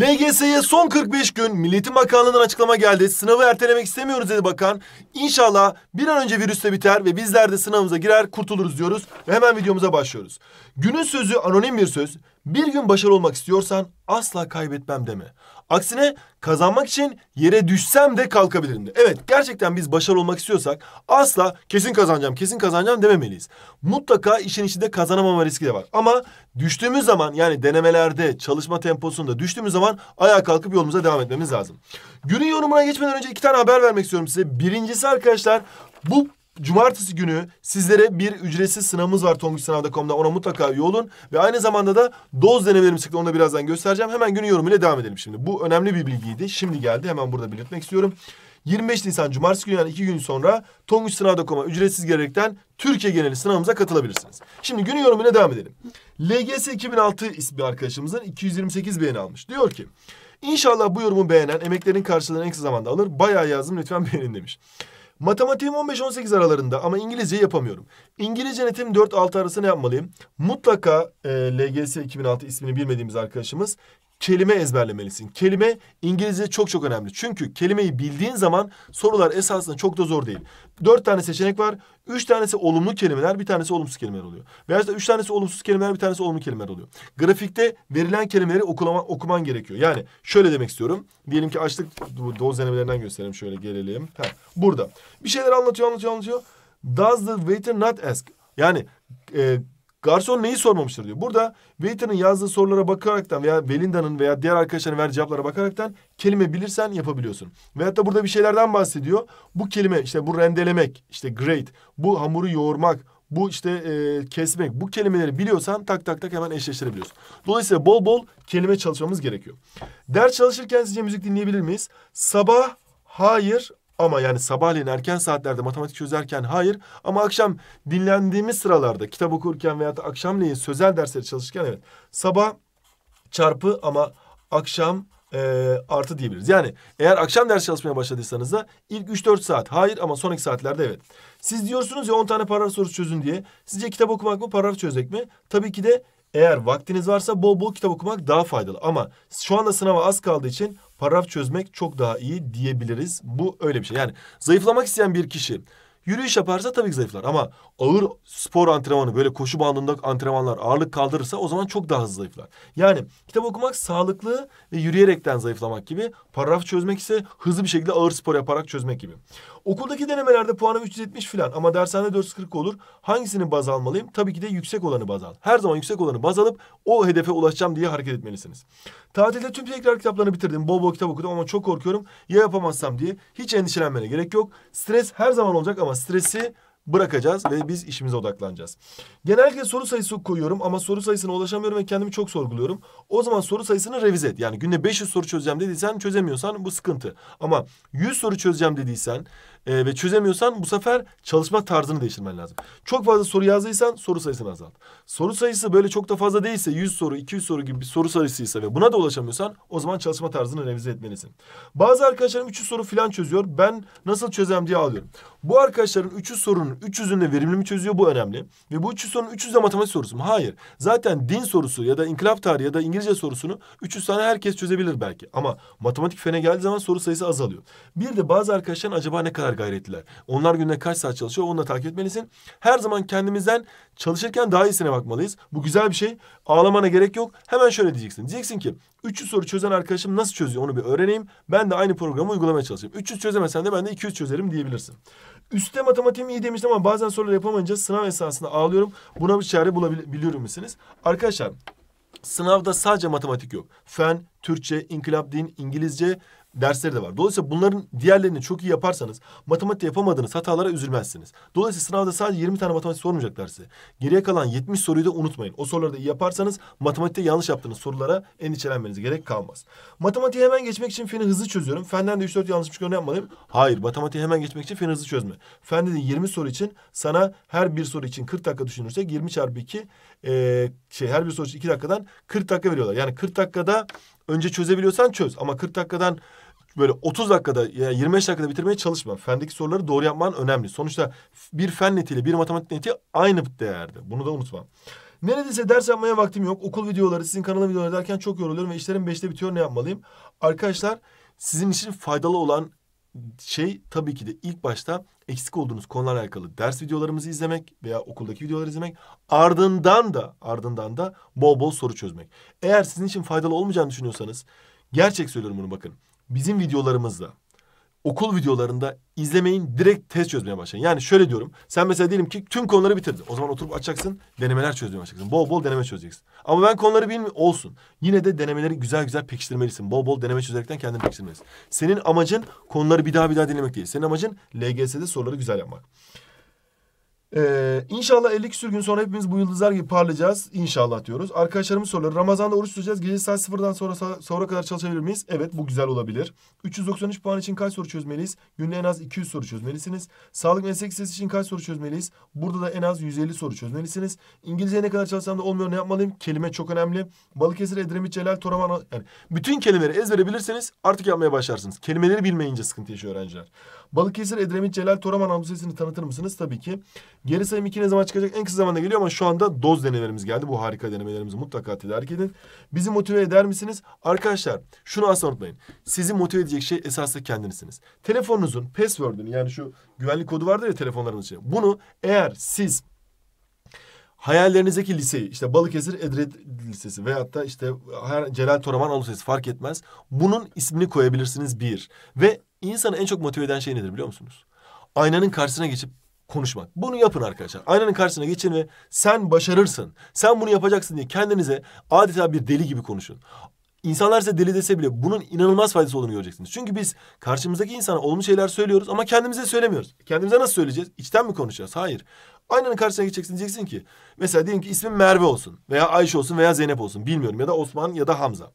LGS'ye son 45 gün Milletin Bakanlığı'ndan açıklama geldi. Sınavı ertelemek istemiyoruz dedi bakan. İnşallah bir an önce virüs de biter ve bizler de sınavımıza girer kurtuluruz diyoruz. Ve hemen videomuza başlıyoruz. Günün sözü anonim bir söz. Bir gün başarılı olmak istiyorsan asla kaybetmem deme. Aksine kazanmak için yere düşsem de kalkabilirim de. Evet gerçekten biz başarılı olmak istiyorsak asla kesin kazanacağım, kesin kazanacağım dememeliyiz. Mutlaka işin içinde kazanamama riski de var. Ama düştüğümüz zaman yani denemelerde, çalışma temposunda düştüğümüz zaman ayağa kalkıp yolumuza devam etmemiz lazım. Günün yorumuna geçmeden önce iki tane haber vermek istiyorum size. Birincisi arkadaşlar bu Cumartesi günü sizlere bir ücretsiz sınavımız var tonguçsınavda.com'da. Ona mutlaka üye olun. Ve aynı zamanda da doz denemelerimi sıklığı onu da birazdan göstereceğim. Hemen günün yorumuyla devam edelim şimdi. Bu önemli bir bilgiydi. Şimdi geldi. Hemen burada belirtmek istiyorum. 25 Nisan Cumartesi günü yani iki gün sonra Tonguç ücretsiz girerekten Türkiye geneli sınavımıza katılabilirsiniz. Şimdi günün yorumuyla devam edelim. LGS 2006 ismi arkadaşımızın 228 beğeni almış. Diyor ki İnşallah bu yorumu beğenen emeklerin karşılığını en kısa zamanda alır. Bayağı yazdım lütfen beğenin demiş. Matematiğim 15-18 aralarında ama İngilizce yapamıyorum. İngilizce netim 4-6 arasında yapmalıyım. Mutlaka e, LGS 2006 ismini bilmediğimiz arkadaşımız kelime ezberlemelisin. Kelime İngilizce çok çok önemli. Çünkü kelimeyi bildiğin zaman sorular esasında çok da zor değil. Dört tane seçenek var. Üç tanesi olumlu kelimeler, bir tanesi olumsuz kelimeler oluyor. Veya da üç tanesi olumsuz kelimeler, bir tanesi olumlu kelimeler oluyor. Grafikte verilen kelimeleri okulama, okuman gerekiyor. Yani şöyle demek istiyorum. Diyelim ki açlık bu doz denemelerinden gösterelim. Şöyle gelelim. Ha, burada. Bir şeyler anlatıyor, anlatıyor, anlatıyor. Does the waiter not ask? Yani e, Garson neyi sormamıştır diyor. Burada waiter'ın yazdığı sorulara bakaraktan veya Belinda'nın veya diğer arkadaşların verdiği cevaplara bakaraktan kelime bilirsen yapabiliyorsun. Veyahut da burada bir şeylerden bahsediyor. Bu kelime işte bu rendelemek, işte great, bu hamuru yoğurmak, bu işte e, kesmek bu kelimeleri biliyorsan tak tak tak hemen eşleştirebiliyorsun. Dolayısıyla bol bol kelime çalışmamız gerekiyor. Ders çalışırken sizce müzik dinleyebilir miyiz? Sabah hayır ama yani sabahleyin erken saatlerde matematik çözerken hayır. Ama akşam dinlendiğimiz sıralarda kitap okurken veya da akşamleyin sözel dersleri çalışırken evet. Sabah çarpı ama akşam e, artı diyebiliriz. Yani eğer akşam ders çalışmaya başladıysanız da ilk 3-4 saat hayır ama sonraki saatlerde evet. Siz diyorsunuz ya 10 tane paragraf sorusu çözün diye. Sizce kitap okumak mı paragraf çözmek mi? Tabii ki de eğer vaktiniz varsa bol bol kitap okumak daha faydalı. Ama şu anda sınava az kaldığı için paragraf çözmek çok daha iyi diyebiliriz. Bu öyle bir şey. Yani zayıflamak isteyen bir kişi Yürüyüş yaparsa tabii ki zayıflar ama ağır spor antrenmanı böyle koşu bandında antrenmanlar ağırlık kaldırırsa o zaman çok daha hızlı zayıflar. Yani kitap okumak sağlıklı ve yürüyerekten zayıflamak gibi. Paragraf çözmek ise hızlı bir şekilde ağır spor yaparak çözmek gibi. Okuldaki denemelerde puanım 370 falan ama dershanede 440 olur. Hangisini baz almalıyım? Tabii ki de yüksek olanı baz al. Her zaman yüksek olanı baz alıp o hedefe ulaşacağım diye hareket etmelisiniz. Tatilde tüm tekrar kitaplarını bitirdim. Bol bol kitap okudum ama çok korkuyorum. Ya yapamazsam diye. Hiç endişelenmene gerek yok. Stres her zaman olacak ama zaman stresi bırakacağız ve biz işimize odaklanacağız. Genellikle soru sayısı koyuyorum ama soru sayısına ulaşamıyorum ve kendimi çok sorguluyorum. O zaman soru sayısını revize et. Yani günde 500 soru çözeceğim dediysen çözemiyorsan bu sıkıntı. Ama 100 soru çözeceğim dediysen e, ve çözemiyorsan bu sefer çalışma tarzını değiştirmen lazım. Çok fazla soru yazdıysan soru sayısını azalt. Soru sayısı böyle çok da fazla değilse 100 soru 200 soru gibi bir soru sayısıysa ve buna da ulaşamıyorsan o zaman çalışma tarzını revize etmelisin. Bazı arkadaşlarım 300 soru filan çözüyor. Ben nasıl çözem diye alıyorum. Bu arkadaşların 300 sorunun 300'ünü verimli mi çözüyor bu önemli. Ve bu 300 sorunun 300 de matematik sorusu mu? Hayır. Zaten din sorusu ya da inkılap tarihi ya da İngilizce sorusunu 300 tane herkes çözebilir belki. Ama matematik fene geldiği zaman soru sayısı azalıyor. Bir de bazı arkadaşların acaba ne kadar gayretliler. Onlar günde kaç saat çalışıyor onu da takip etmelisin. Her zaman kendimizden çalışırken daha iyisine bakmalıyız. Bu güzel bir şey. Ağlamana gerek yok. Hemen şöyle diyeceksin. Diyeceksin ki 300 soru çözen arkadaşım nasıl çözüyor onu bir öğreneyim. Ben de aynı programı uygulamaya çalışayım. 300 çözemesen de ben de 200 çözerim diyebilirsin. Üste matematiğim iyi demiştim ama bazen soruları yapamayınca sınav esasında ağlıyorum. Buna bir çare bulabilir misiniz? Arkadaşlar Sınavda sadece matematik yok. Fen, Türkçe, İnkılap Din, İngilizce dersleri de var. Dolayısıyla bunların diğerlerini çok iyi yaparsanız matematik yapamadığınız hatalara üzülmezsiniz. Dolayısıyla sınavda sadece 20 tane matematik sormayacaklar dersi. Geriye kalan 70 soruyu da unutmayın. O soruları da iyi yaparsanız matematikte yanlış yaptığınız sorulara endişelenmenize gerek kalmaz. Matematiği hemen geçmek için feni hızlı çözüyorum. Fenden de 3-4 yanlış bir şey yapmadım. Hayır matematiği hemen geçmek için feni hızlı çözme. Fende de 20 soru için sana her bir soru için 40 dakika düşünürsek 20 çarpı 2 e, şey her bir soru için 2 dakikadan 40 dakika veriyorlar. Yani 40 dakikada önce çözebiliyorsan çöz. Ama 40 dakikadan böyle 30 dakikada ya 25 dakikada bitirmeye çalışma. Fendeki soruları doğru yapman önemli. Sonuçta bir fen netiyle bir matematik neti aynı değerde. Bunu da unutma. Neredeyse ders yapmaya vaktim yok. Okul videoları, sizin kanalın videoları derken çok yoruluyorum ve işlerim beşte bitiyor ne yapmalıyım? Arkadaşlar sizin için faydalı olan şey tabii ki de ilk başta eksik olduğunuz konularla alakalı ders videolarımızı izlemek veya okuldaki videoları izlemek ardından da ardından da bol bol soru çözmek. Eğer sizin için faydalı olmayacağını düşünüyorsanız gerçek söylüyorum bunu bakın. Bizim videolarımızla okul videolarında izlemeyin direkt test çözmeye başlayın. Yani şöyle diyorum. Sen mesela diyelim ki tüm konuları bitirdin. O zaman oturup açacaksın denemeler çözmeye başlayacaksın. Bol bol deneme çözeceksin. Ama ben konuları bilmiyorum. Olsun. Yine de denemeleri güzel güzel pekiştirmelisin. Bol bol deneme çözerekten kendini pekiştirmelisin. Senin amacın konuları bir daha bir daha denemek değil. Senin amacın LGS'de soruları güzel yapmak. Ee, inşallah 50 küsür gün sonra hepimiz bu yıldızlar gibi parlayacağız. İnşallah diyoruz. Arkadaşlarımız soruyor Ramazan'da oruç tutacağız. Gece saat sıfırdan sonra sonra kadar çalışabilir miyiz? Evet bu güzel olabilir. 393 puan için kaç soru çözmeliyiz? Günde en az 200 soru çözmelisiniz. Sağlık meslek lisesi için kaç soru çözmeliyiz? Burada da en az 150 soru çözmelisiniz. İngilizce ne kadar çalışsam da olmuyor ne yapmalıyım? Kelime çok önemli. Balıkesir, Edremit, Celal, Toraman... Yani bütün kelimeleri ezbere bilirseniz artık yapmaya başlarsınız. Kelimeleri bilmeyince sıkıntı yaşıyor öğrenciler. Balıkesir, Edremit, Celal, Toraman Anadolu tanıtır mısınız? Tabii ki. Geri sayım 2 ne zaman çıkacak? En kısa zamanda geliyor ama şu anda doz denemelerimiz geldi. Bu harika denemelerimizi mutlaka tedarik edin. Bizi motive eder misiniz? Arkadaşlar şunu asla unutmayın. Sizi motive edecek şey esasında kendinizsiniz. Telefonunuzun password'ünü yani şu güvenlik kodu vardır ya telefonlarınız için. Bunu eğer siz hayallerinizdeki liseyi işte Balıkesir Edret Lisesi veyahut da işte Celal Toraman Anadolu Lisesi fark etmez. Bunun ismini koyabilirsiniz bir. Ve insanı en çok motive eden şey nedir biliyor musunuz? Aynanın karşısına geçip konuşmak. Bunu yapın arkadaşlar. Aynanın karşısına geçin ve sen başarırsın. Sen bunu yapacaksın diye kendinize adeta bir deli gibi konuşun. İnsanlar size deli dese bile bunun inanılmaz faydası olduğunu göreceksiniz. Çünkü biz karşımızdaki insana olumlu şeyler söylüyoruz ama kendimize söylemiyoruz. Kendimize nasıl söyleyeceğiz? İçten mi konuşacağız? Hayır. Aynanın karşısına geçeceksin diyeceksin ki mesela diyelim ki ismin Merve olsun veya Ayşe olsun veya Zeynep olsun bilmiyorum ya da Osman ya da Hamza.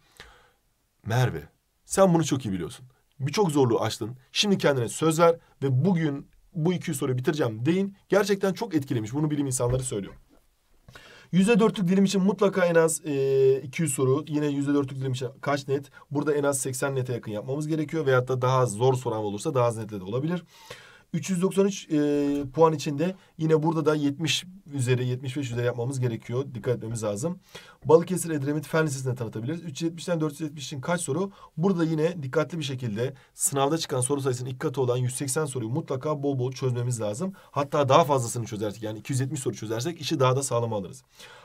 Merve sen bunu çok iyi biliyorsun. Birçok zorluğu aştın. Şimdi kendine söz ver ve bugün bu iki soruyu bitireceğim deyin. Gerçekten çok etkilemiş. Bunu bilim insanları söylüyor. Yüzde dilim için mutlaka en az e, 200 soru. Yine yüzde dilim için kaç net? Burada en az 80 nete yakın yapmamız gerekiyor. Veyahut da daha zor soran olursa daha az netle de olabilir. 393 e, puan içinde yine burada da 70 üzeri 75 üzeri yapmamız gerekiyor. Dikkat etmemiz lazım. Balıkesir, Edremit, Fen Lisesi'ne tanıtabiliriz. 370'ten 470 için kaç soru? Burada yine dikkatli bir şekilde sınavda çıkan soru sayısının iki katı olan 180 soruyu mutlaka bol bol çözmemiz lazım. Hatta daha fazlasını çözersek yani 270 soru çözersek işi daha da sağlam alırız.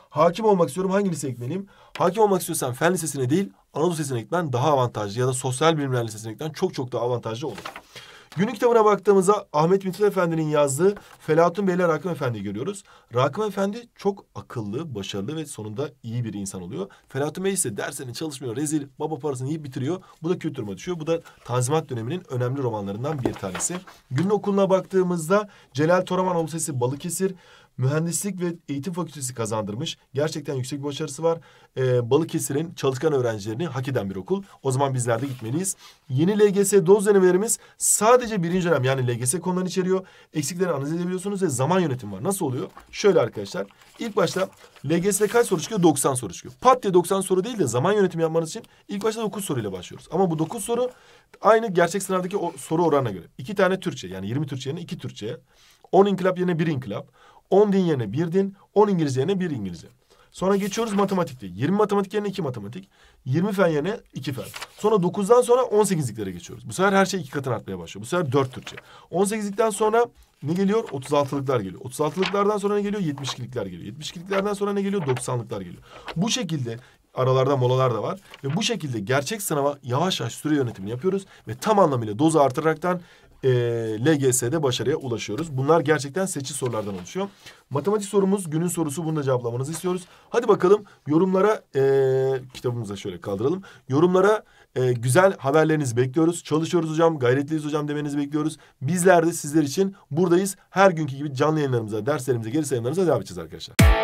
Hakim olmak istiyorum hangi liseye gitmeliyim? Hakim olmak istiyorsan Fen Lisesi'ne değil Anadolu Lisesi'ne gitmen daha avantajlı ya da sosyal bilimler lisesine gitmen çok çok daha avantajlı olur. Günlük kitabına baktığımızda Ahmet Mithat Efendi'nin yazdığı Felatun Beyler Rakım Efendi görüyoruz. Rakım Efendi çok akıllı, başarılı ve sonunda iyi bir insan oluyor. Felatun Bey ise derslerini çalışmıyor, rezil, baba parasını yiyip bitiriyor. Bu da kültürüme düşüyor. Bu da Tanzimat döneminin önemli romanlarından bir tanesi. Günün okuluna baktığımızda Celal Toraman Omsesi Balıkesir, mühendislik ve eğitim fakültesi kazandırmış. Gerçekten yüksek bir başarısı var. Ee, Balıkesir'in çalışkan öğrencilerini hak eden bir okul. O zaman bizler de gitmeliyiz. Yeni LGS doz denemelerimiz sadece birinci dönem yani LGS konularını içeriyor. Eksikleri analiz edebiliyorsunuz ve zaman yönetimi var. Nasıl oluyor? Şöyle arkadaşlar. İlk başta LGS'de kaç soru çıkıyor? 90 soru çıkıyor. Pat diye 90 soru değil de zaman yönetimi yapmanız için ilk başta 9 soru ile başlıyoruz. Ama bu 9 soru aynı gerçek sınavdaki o soru oranına göre. İki tane Türkçe yani 20 Türkçe yerine iki Türkçe. 10 inkılap yerine bir inkılap. 10 din yerine bir din, 10 İngilizce yerine bir İngilizce. Sonra geçiyoruz matematikte. 20 matematik yerine 2 matematik. 20 fen yerine 2 fen. Sonra 9'dan sonra 18'liklere geçiyoruz. Bu sefer her şey iki katın artmaya başlıyor. Bu sefer 4 Türkçe. 18'likten sonra ne geliyor? 36'lıklar geliyor. 36'lıklardan sonra ne geliyor? 72'likler geliyor. 72'liklerden sonra ne geliyor? 90'lıklar geliyor. Bu şekilde aralarda molalar da var. Ve bu şekilde gerçek sınava yavaş yavaş süre yönetimini yapıyoruz. Ve tam anlamıyla dozu artıraraktan e, LGS'de başarıya ulaşıyoruz. Bunlar gerçekten seçici sorulardan oluşuyor. Matematik sorumuz günün sorusu. Bunu da cevaplamanızı istiyoruz. Hadi bakalım yorumlara e, kitabımıza şöyle kaldıralım. Yorumlara e, güzel haberlerinizi bekliyoruz. Çalışıyoruz hocam, gayretliyiz hocam demenizi bekliyoruz. Bizler de sizler için buradayız. Her günkü gibi canlı yayınlarımıza, derslerimize, geri sayımlarımıza devam edeceğiz arkadaşlar.